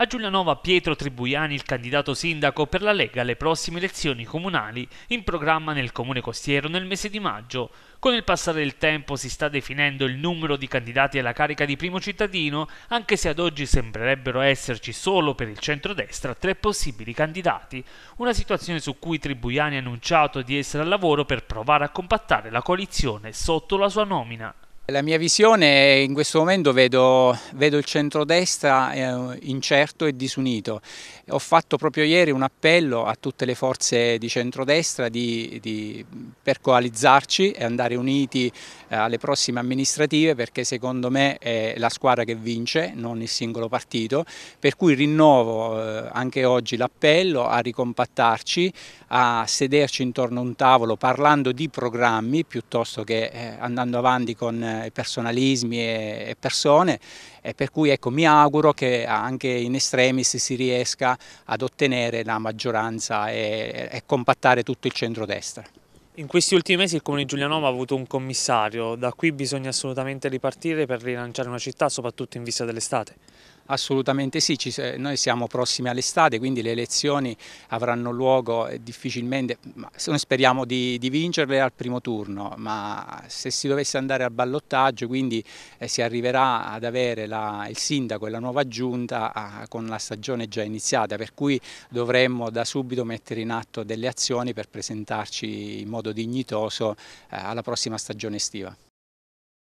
A Giulianova Pietro Tribuiani, il candidato sindaco per la Lega alle prossime elezioni comunali, in programma nel comune costiero nel mese di maggio. Con il passare del tempo si sta definendo il numero di candidati alla carica di primo cittadino, anche se ad oggi sembrerebbero esserci solo per il centrodestra tre possibili candidati, una situazione su cui Tribuiani ha annunciato di essere al lavoro per provare a compattare la coalizione sotto la sua nomina. La mia visione in questo momento vedo, vedo il centrodestra eh, incerto e disunito. Ho fatto proprio ieri un appello a tutte le forze di centrodestra di, di, per coalizzarci e andare uniti eh, alle prossime amministrative perché secondo me è la squadra che vince, non il singolo partito, per cui rinnovo eh, anche oggi l'appello a ricompattarci, a sederci intorno a un tavolo parlando di programmi piuttosto che eh, andando avanti con eh, personalismi e, e, persone e per cui ecco, mi auguro che anche in estremis si riesca ad ottenere la maggioranza e, e compattare tutto il centrodestra. In questi ultimi mesi il Comune di Giulianova ha avuto un commissario, da qui bisogna assolutamente ripartire per rilanciare una città, soprattutto in vista dell'estate. Assolutamente sì, noi siamo prossimi all'estate, quindi le elezioni avranno luogo eh, difficilmente, noi speriamo di, di, vincerle al primo turno, ma se si dovesse andare al ballottaggio, quindi eh, si arriverà ad avere la, il sindaco e la nuova giunta a, con la stagione già iniziata, per cui dovremmo da subito mettere in atto delle azioni per presentarci in modo dignitoso eh, alla prossima stagione estiva.